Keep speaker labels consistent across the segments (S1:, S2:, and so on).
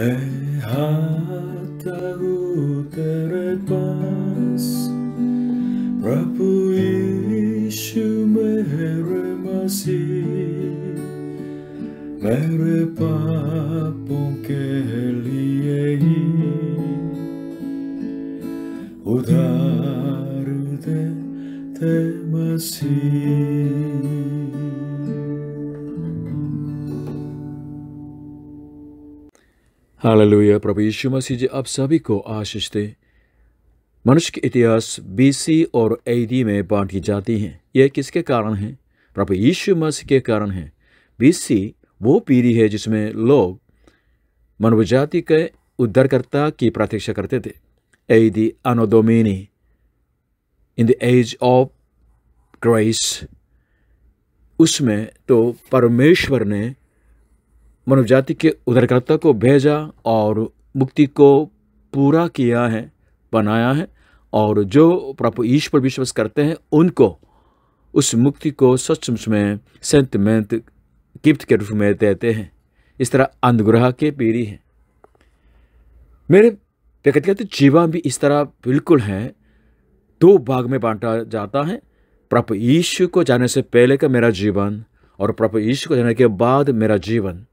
S1: Με χατά ούτε πας, με ρε μαζί, με ρε πάππον κελίαιοι, ουδάρουτε τε μαζί. Hallelujah प्रभु यीशु मसीह जी आप सभी को आशीष दे मनुष्य के इतिहास बीसी और एडी में बांटी जाती हैं यह किसके कारण है प्रभु यीशु मसीह के कारण है बीसी वो पीढ़ी है जिसमें लोग जाति के उद्धारकर्ता की प्रतीक्षा करते थे AD anno domini in the age of Christ उसमें तो परमेश्वर ने जाति के उदरकर्ता को भेजा और मुक्ति को पूरा किया है बनाया है और जो प्रभु ईश्वर पर विश्वास करते हैं उनको उस मुक्ति को सचमुच में सेंतमेंत गिफ्ट के रूप में देते हैं इस तरह अंधग्रह के पीरी हैं मेरे व्यक्तिगत जीवन भी इस तरह बिल्कुल हैं दो भाग में बांटा जाता है प्रभु ईश्वर को जाने से पहले का मेरा जीवन और प्रभु ईश्वर को जाने के बाद मेरा जीवन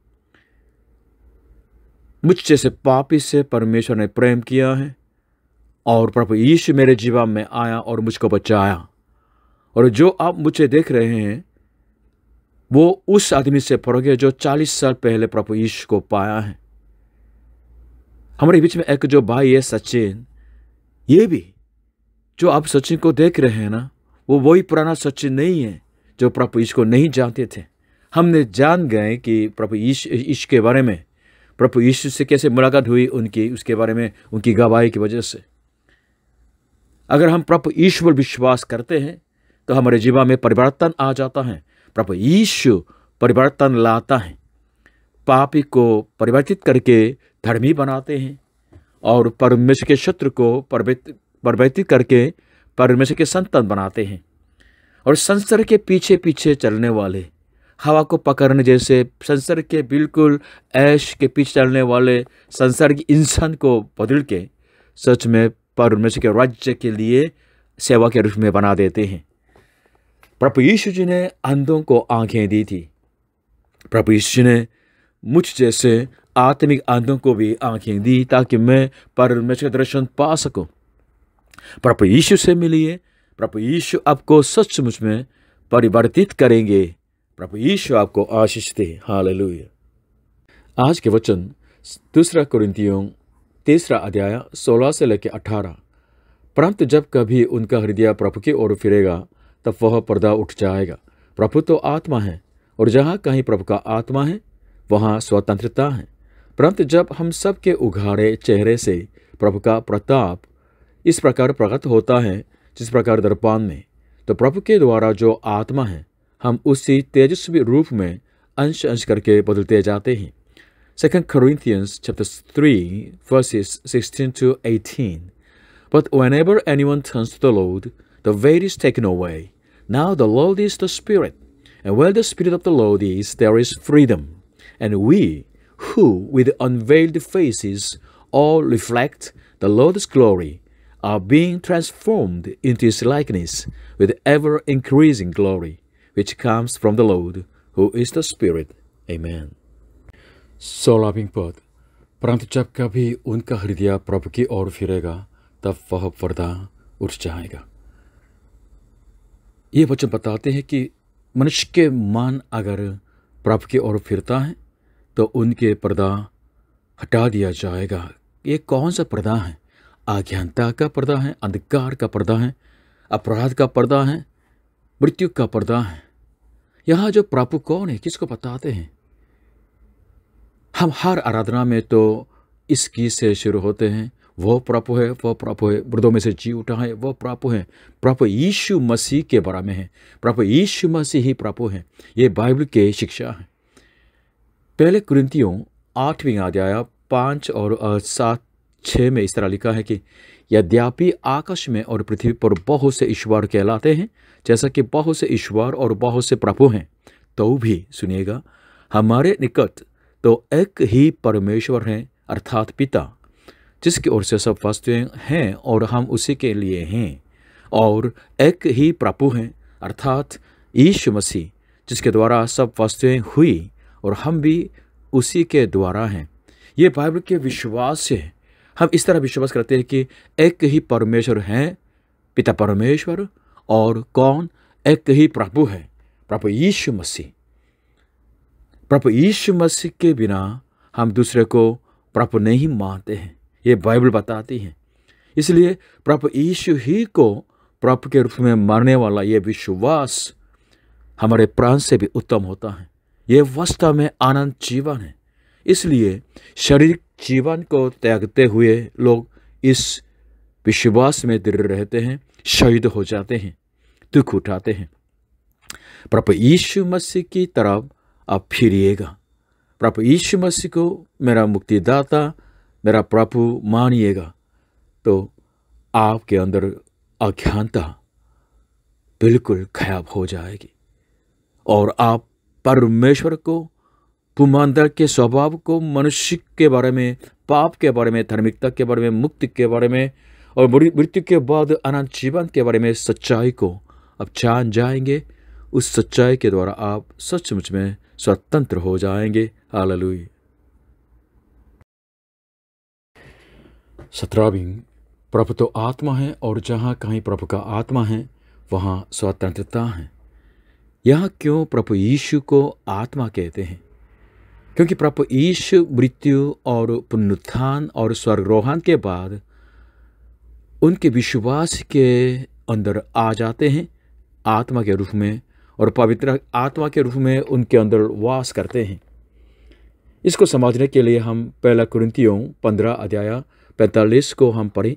S1: मुझ जैसे पापी से परमेश्वर ने प्रेम किया है और प्रभु यीशु मेरे जीवन में आया और मुझको बचाया और जो आप मुझे देख रहे हैं वो उस आदमी से फरोगे जो 40 साल पहले प्रभु यीशु को पाया है हमारे बीच में एक जो भाई है सचिन ये भी जो आप सचिन को देख रहे हैं ना वो वही पुराना सचिन नहीं है जो प्रभु यीशु को नहीं जानते थे हमने जान गए कि प्रभु यीशु ईश के बारे में प्रभु यीशु से कैसे मुलाकात हुई उनकी उसके बारे में उनकी गवाही की वजह से अगर हम प्रभु ईश्वर विश्वास करते हैं तो हमारे जीवन में परिवर्तन आ जाता है प्रभु यीशु परिवर्तन लाता है पापी को परिवर्तित करके धर्मी बनाते हैं और परमेश्वर के शत्रु को परिवर्तित करके परमेश्वर के संतान बनाते हैं और संसार के पीछे पीछे चलने वाले हवा को पकड़ने जैसे संसार के बिल्कुल ऐश के पीछे चलने वाले संसार के इंसान को बदल के सच में परमेश्वर के राज्य के लिए सेवा के रूप में बना देते हैं प्रभु यीशु जी ने अंधों को आंखें दी थी प्रभु यीशु जी ने मुझ जैसे आत्मिक अंधों को भी आंखें दी ताकि मैं परमेश्वर के दर्शन पा सकूं प्रभु यीशु से मिलिए प्रभु यीशु आपको सचमुच में परिवर्तित करेंगे प्रभु यीशु आपको आशीष दे हाल आज के वचन दूसरा कुरिंतियों तीसरा अध्याय सोलह से लेकर अठारह परंतु जब कभी उनका हृदय प्रभु की ओर फिरेगा तब वह पर्दा उठ जाएगा प्रभु तो आत्मा है और जहाँ कहीं प्रभु का आत्मा है वहाँ स्वतंत्रता है परंतु जब हम सब के उघाड़े चेहरे से प्रभु का प्रताप इस प्रकार प्रकट होता है जिस प्रकार दर्पान में तो प्रभु के द्वारा जो आत्मा है हम उसी तेजस्वी रूप में अंश अंश करके बदलते जाते हैं Second Corinthians chapter 3 verses 16 to 18. But whenever anyone turns to the Lord, the veil is taken away. Now the Lord is the Spirit, and where the Spirit of the Lord is, there is freedom. And we, who with unveiled faces all reflect the Lord's glory, are being transformed into His likeness with ever increasing glory which comes from the Lord, who is the Spirit. Amen. सो लाभिंग पद परंतु जब कभी उनका हृदय प्रभु की ओर फिरेगा तब वह पर्दा उठ जाएगा ये वचन बताते हैं कि मनुष्य के मन अगर प्रभु की ओर फिरता है तो उनके पर्दा हटा दिया जाएगा ये कौन सा पर्दा है आज्ञानता का पर्दा है अंधकार का पर्दा है अपराध का पर्दा है मृत्यु का पर्दा है यहाँ जो प्रभु कौन है किसको बताते हैं हम हर आराधना में तो इस गीत से शुरू होते हैं वो प्रभु है वो प्रभु है मृदों में से जी उठा है वो प्रभु है प्रभु यीशु मसीह के बारे में है प्रभु यीशु मसीह ही प्रभु है ये बाइबल के शिक्षा है पहले कुरिंतियों आठवीं अध्याय पाँच और सात छः में इस तरह लिखा है कि यद्यपि आकाश में और पृथ्वी पर बहुत से ईश्वर कहलाते हैं जैसा कि बहुत से ईश्वर और बहुत से प्रभु हैं तो भी सुनिएगा हमारे निकट तो एक ही परमेश्वर हैं अर्थात पिता जिसकी ओर से सब वस्तुएं हैं और हम उसी के लिए हैं और एक ही प्रभु हैं अर्थात ईश मसीह जिसके द्वारा सब वस्तुएं हुई और हम भी उसी के द्वारा हैं ये बाइबल के विश्वास है हम इस तरह विश्वास करते हैं कि एक ही परमेश्वर हैं पिता परमेश्वर और कौन एक ही प्रभु है प्रभु यीशु मसीह प्रभु यीशु मसीह के बिना हम दूसरे को प्रभु नहीं मानते हैं ये बाइबल बताती है इसलिए प्रभु यीशु ही को प्रभु के रूप में मानने वाला ये विश्वास हमारे प्राण से भी उत्तम होता है ये वास्तव में आनंद जीवन है इसलिए शरीर जीवन को त्यागते हुए लोग इस विश्वास में दृढ़ रहते हैं शहीद हो जाते हैं दुख उठाते हैं प्रभु यीशु मसीह की तरफ आप फिरिएगा प्रभु यीशु मसीह को मेरा मुक्तिदाता मेरा प्रभु मानिएगा तो आपके अंदर अज्ञानता बिल्कुल खयाब हो जाएगी और आप परमेश्वर को पुमांदर के स्वभाव को मनुष्य के बारे में पाप के बारे में धार्मिकता के बारे में मुक्ति के बारे में और मृत्यु के बाद अनंत जीवन के बारे में सच्चाई को आप जान जाएंगे उस सच्चाई के द्वारा आप सचमुच में स्वतंत्र हो जाएंगे हालेलुया सत्रहवीं प्रभु तो आत्मा है और जहाँ कहीं प्रभु का आत्मा है वहाँ स्वतंत्रता है यह क्यों प्रभु यीशु को आत्मा कहते हैं क्योंकि प्रभु ईश्व मृत्यु और पुनरुत्थान और स्वर्गरोहण के बाद उनके विश्वास के अंदर आ जाते हैं आत्मा के रूप में और पवित्र आत्मा के रूप में उनके अंदर वास करते हैं इसको समझने के लिए हम पहला कुरंतियों पंद्रह अध्याय पैंतालीस को हम पढ़ें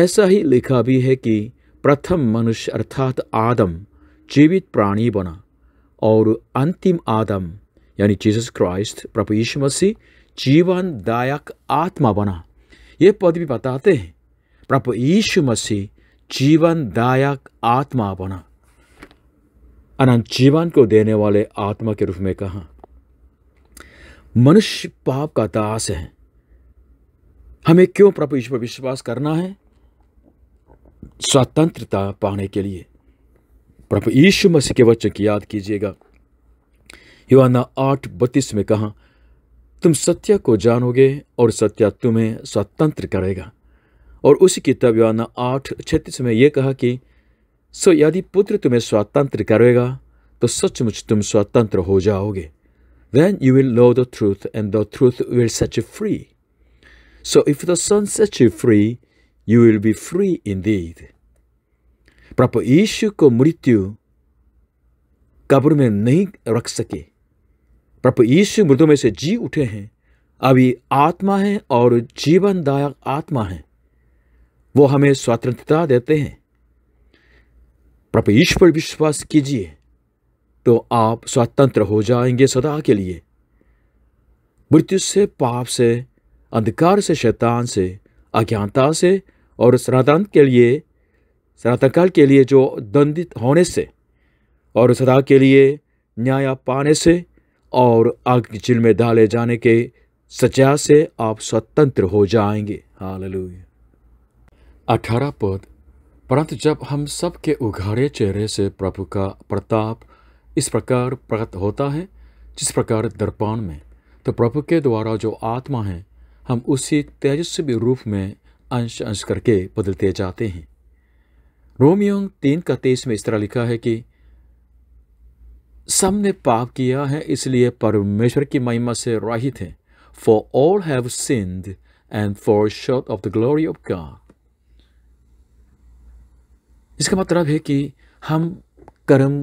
S1: ऐसा ही लिखा भी है कि प्रथम मनुष्य अर्थात आदम जीवित प्राणी बना और अंतिम आदम यानी जीसस क्राइस्ट प्रभु यीशु मसीह जीवनदायक आत्मा बना ये पद भी बताते हैं प्रभु यीशु मसीह जीवनदायक आत्मा बना अनंत जीवन को देने वाले आत्मा के रूप में कहा मनुष्य पाप का दास है हमें क्यों प्रभु ईश्वर विश्वास करना है स्वतंत्रता पाने के लिए प्रभु यीशु मसीह के वचन की याद कीजिएगा युवाना आठ बत्तीस में कहा तुम सत्य को जानोगे और सत्य तुम्हें स्वतंत्र करेगा और उसी किताब युवाना आठ छत्तीस में यह कहा कि सो यदि पुत्र तुम्हें स्वतंत्र करेगा तो सचमुच तुम स्वतंत्र हो जाओगे then you will know the truth, and the truth will set you free. So if the Son sets you free, you will be free indeed. प्रभु यीशु को मृत्यु कब्र में नहीं रख सके प्रभु यीशु मृदों में से जी उठे हैं अभी आत्मा है और जीवनदायक आत्मा है वो हमें स्वतंत्रता देते हैं प्रभु यीशु पर विश्वास कीजिए तो आप स्वतंत्र हो जाएंगे सदा के लिए मृत्यु से पाप से अंधकार से शैतान से अज्ञानता से और सनातन के लिए सनातनकाल के लिए जो दंडित होने से और सदा के लिए न्याय पाने से और आग की चिल में डाले जाने के सजा से आप स्वतंत्र हो जाएंगे हाल अठारह पद परंतु जब हम सब के उघाड़े चेहरे से प्रभु का प्रताप इस प्रकार प्रकट होता है जिस प्रकार दर्पण में तो प्रभु के द्वारा जो आत्मा है हम उसी तेजस्वी रूप में अंश अंश करके बदलते जाते हैं रोमियो तीन का तेईस में इस तरह लिखा है कि सब ने पाप किया है इसलिए परमेश्वर की महिमा से राहित हैं for all have sinned and fall short of the glory of God इसका मतलब है कि हम कर्म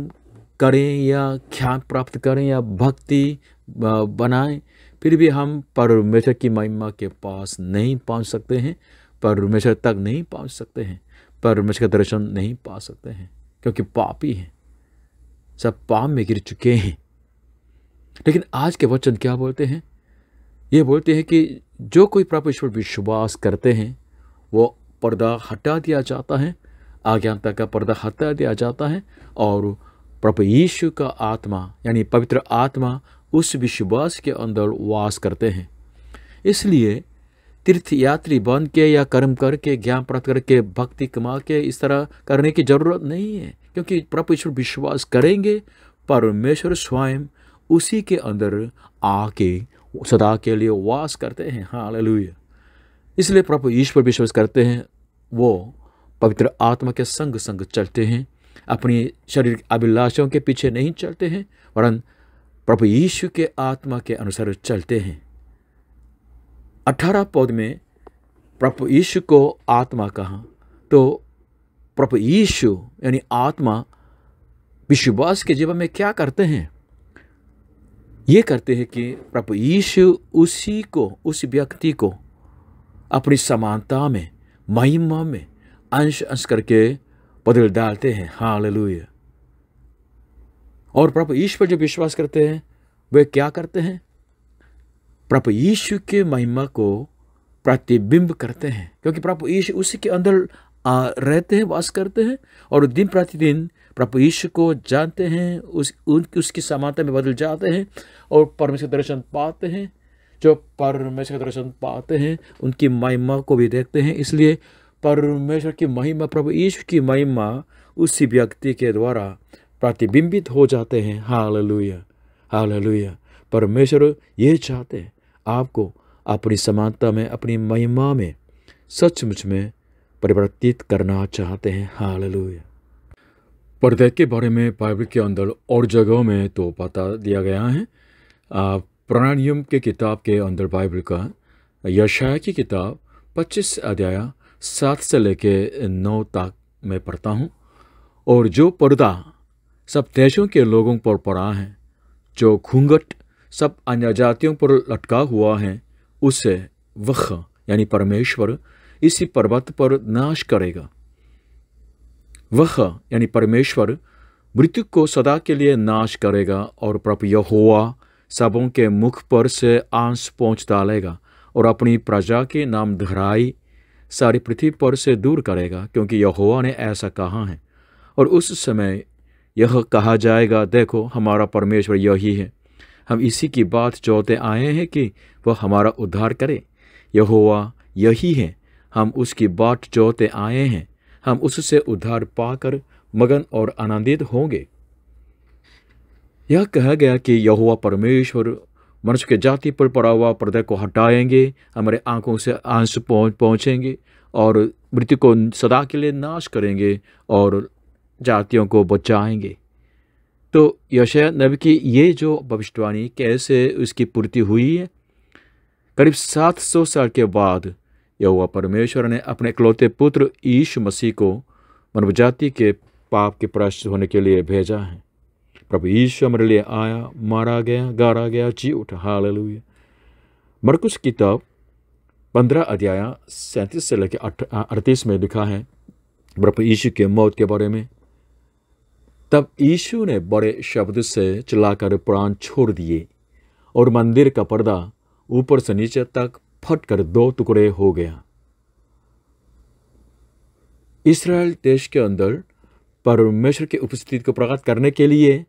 S1: करें या ख्याल प्राप्त करें या भक्ति बनाएं फिर भी हम परमेश्वर की महिमा के पास नहीं पहुंच सकते हैं परमेश्वर तक नहीं पहुंच सकते हैं परमेश्वर का दर्शन नहीं पा सकते हैं क्योंकि पापी हैं सब पाप में गिर चुके हैं लेकिन आज के वचन क्या बोलते हैं ये बोलते हैं कि जो कोई प्रभु ईश्वर विश्वास करते हैं वो पर्दा हटा दिया जाता है आज्ञानता का पर्दा हटा दिया जाता है और प्रभु यीशु का आत्मा यानी पवित्र आत्मा उस विश्वास के अंदर वास करते हैं इसलिए तीर्थ यात्री बन के या कर्म करके ज्ञान प्राप्त करके भक्ति कमा के इस तरह करने की ज़रूरत नहीं है क्योंकि प्रभु ईश्वर विश्वास करेंगे परमेश्वर स्वयं उसी के अंदर आके सदा के लिए वास करते हैं हाँ ललुया इसलिए प्रभु ईश्वर विश्वास करते हैं वो पवित्र आत्मा के संग संग चलते हैं अपनी शरीर अभिलाषों के पीछे नहीं चलते हैं वरन प्रभु यीशु के आत्मा के अनुसार चलते हैं अठारह पौध में प्रभु यीशु को आत्मा कहा तो प्रभु यीशु यानी आत्मा विश्वास के जीवन में क्या करते हैं ये करते हैं कि प्रभु यीशु उसी को उस व्यक्ति को अपनी समानता में महिमा में अंश अंश करके बदल डालते हैं हाँ ललूया और प्रभु ईश्वर जो विश्वास करते हैं वे क्या करते हैं प्रभु यीशु के महिमा को प्रतिबिंब करते हैं क्योंकि प्रभु यीशु उसी के अंदर आ, रहते हैं वास करते हैं और दिन प्रतिदिन प्रभु यीशु को जानते हैं उस उनकी उसकी समानता में बदल जाते हैं और परमेश्वर का दर्शन पाते हैं जो परमेश्वर का दर्शन पाते हैं उनकी महिमा को भी देखते हैं इसलिए परमेश्वर की महिमा प्रभु यीशु की महिमा उसी व्यक्ति के द्वारा प्रतिबिंबित हो जाते हैं हाल लुया हाल लुया परमेश्वर ये चाहते हैं आपको अपनी समानता में अपनी महिमा में सचमुच में परिवर्तित करना चाहते हैं हाल पर्दे के बारे में बाइबल के अंदर और जगहों में तो पता दिया गया है प्राणियम के किताब के अंदर बाइबल का यशाया की किताब 25 अध्याय सात से लेके नौ तक मैं पढ़ता हूँ और जो पर्दा सब देशों के लोगों पर पड़ा है जो घूंघट सब अन्य जातियों पर लटका हुआ है उसे वख यानी परमेश्वर इसी पर्वत पर नाश करेगा वह यानी परमेश्वर मृत्यु को सदा के लिए नाश करेगा और प्रभु यहोवा सबों के मुख पर से आंस पहुँच डालेगा और अपनी प्रजा के नाम धराई सारी पृथ्वी पर से दूर करेगा क्योंकि यहोवा ने ऐसा कहा है और उस समय यह कहा जाएगा देखो हमारा परमेश्वर यही है हम इसी की बात जोते आए हैं कि वह हमारा उद्धार करे यहोवा यही है हम उसकी बाट जोते आए हैं हम उससे उद्धार पाकर मगन और आनंदित होंगे यह कहा गया कि यहुआ परमेश्वर मनुष्य के जाति पर पड़ा हुआ पर्दे को हटाएंगे हमारे आंखों से आंस पहुँचेंगे और मृत्यु को सदा के लिए नाश करेंगे और जातियों को बचाएंगे तो यशया नब की ये जो भविष्यवाणी कैसे उसकी पूर्ति हुई है करीब 700 साल के बाद यहुआ परमेश्वर ने अपने इकलौते पुत्र ईश मसीह को मनुजाति के पाप के प्रश्न होने के लिए भेजा है प्रभु ईश्वर मेरे लिए आया मारा गया गारा गया जी उठा हाल लुया मरकुश किताब पंद्रह अध्याय सैंतीस से लेकर अड़तीस में लिखा है प्रभु यीशु के मौत के बारे में तब यीशु ने बड़े शब्द से चिल्लाकर प्राण छोड़ दिए और मंदिर का पर्दा ऊपर से नीचे तक फट कर दो टुकड़े हो गया इसराइल देश के अंदर परमेश्वर की उपस्थिति को प्रकट करने के लिए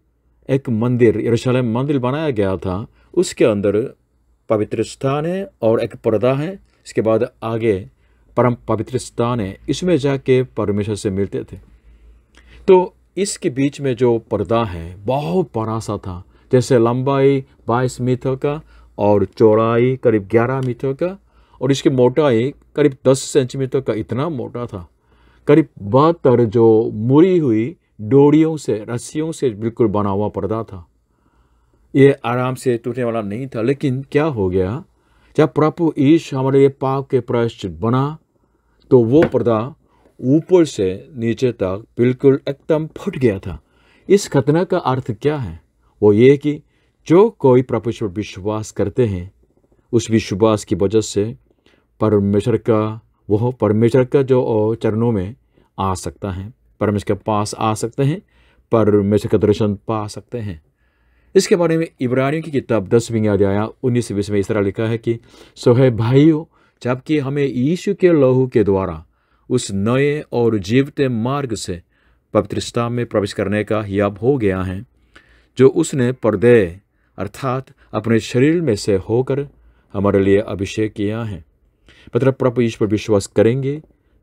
S1: एक मंदिर यरूशलेम मंदिर बनाया गया था उसके अंदर पवित्र स्थान है और एक पर्दा है इसके बाद आगे परम पवित्र स्थान है इसमें जाके परमेश्वर से मिलते थे तो इसके बीच में जो पर्दा है बहुत बड़ा सा था जैसे लंबाई बाईस मीटर का और चौड़ाई करीब 11 मीटर का और इसकी मोटाई करीब 10 सेंटीमीटर का इतना मोटा था करीब बहत्तर जो मुड़ी हुई डोरियों से रस्सियों से बिल्कुल बना हुआ पर्दा था ये आराम से टूटने वाला नहीं था लेकिन क्या हो गया जब प्रभु ईश हमारे ये पाप के प्रश्न बना तो वो पर्दा ऊपर से नीचे तक बिल्कुल एकदम फट गया था इस खतना का अर्थ क्या है वो ये कि जो कोई पर विश्वास करते हैं उस विश्वास की वजह से परमेश्वर का वह परमेश्वर का जो चरणों में आ सकता है परमेश्वर के पास आ सकते हैं परमेश्वर का दर्शन पा सकते हैं इसके बारे में इब्रानियों की किताब दसवीं अध्याय बीस में इस तरह लिखा है कि सोहे भाइयों जबकि हमें यीशु के लहू के द्वारा उस नए और जीवते मार्ग से पवित्रता में प्रवेश करने का हिब हो गया है जो उसने पर्दे अर्थात अपने शरीर में से होकर हमारे लिए अभिषेक किया है मतलब प्रभु ईश्वर पर विश्वास करेंगे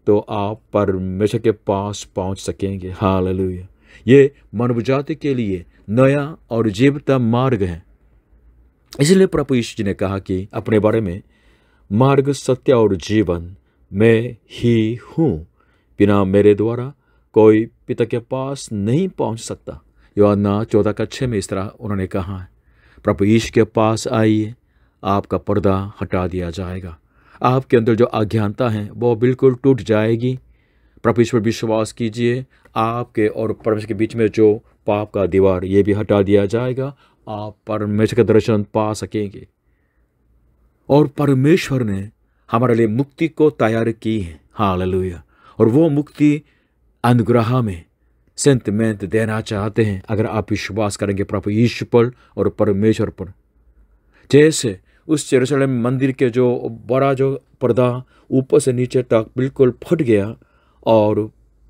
S1: तो आप परमेश्वर के पास पहुंच सकेंगे ललुया ये मनुजाति के लिए नया और जीवता मार्ग है इसलिए प्रभु यीशु जी ने कहा कि अपने बारे में मार्ग सत्य और जीवन मैं ही हूँ बिना मेरे द्वारा कोई पिता के पास नहीं पहुँच सकता युवा चौदह का छः में इस तरह उन्होंने कहा है प्रभु यीशु के पास आइए आपका पर्दा हटा दिया जाएगा आपके अंदर जो अज्ञानता है वो बिल्कुल टूट जाएगी प्रभु ईश्वर विश्वास कीजिए आपके और परमेश्वर के बीच में जो पाप का दीवार ये भी हटा दिया जाएगा आप परमेश्वर का दर्शन पा सकेंगे और परमेश्वर ने हमारे लिए मुक्ति को तैयार की है हाँ ललुया और वो मुक्ति अनुग्रह में सेंटिमेंट देना चाहते हैं अगर आप विश्वास करेंगे प्रभु यीशु पर और परमेश्वर पर जैसे उस यरूशलेम मंदिर के जो बड़ा जो पर्दा ऊपर से नीचे तक बिल्कुल फट गया और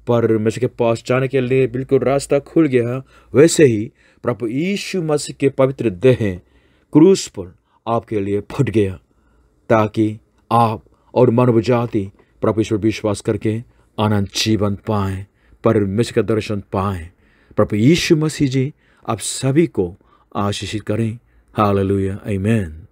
S1: परमेश्वर के पास जाने के लिए बिल्कुल रास्ता खुल गया वैसे ही प्रभु यीशु मसीह के पवित्र देह क्रूस पर आपके लिए फट गया ताकि आप और मानव जाति प्रभु ईश्वर विश्वास करके आनंद जीवन पाएं परमेश्वर का दर्शन पाए प्रभु यीशु मसीह जी आप सभी को आशीषित करें हालेलुया आमीन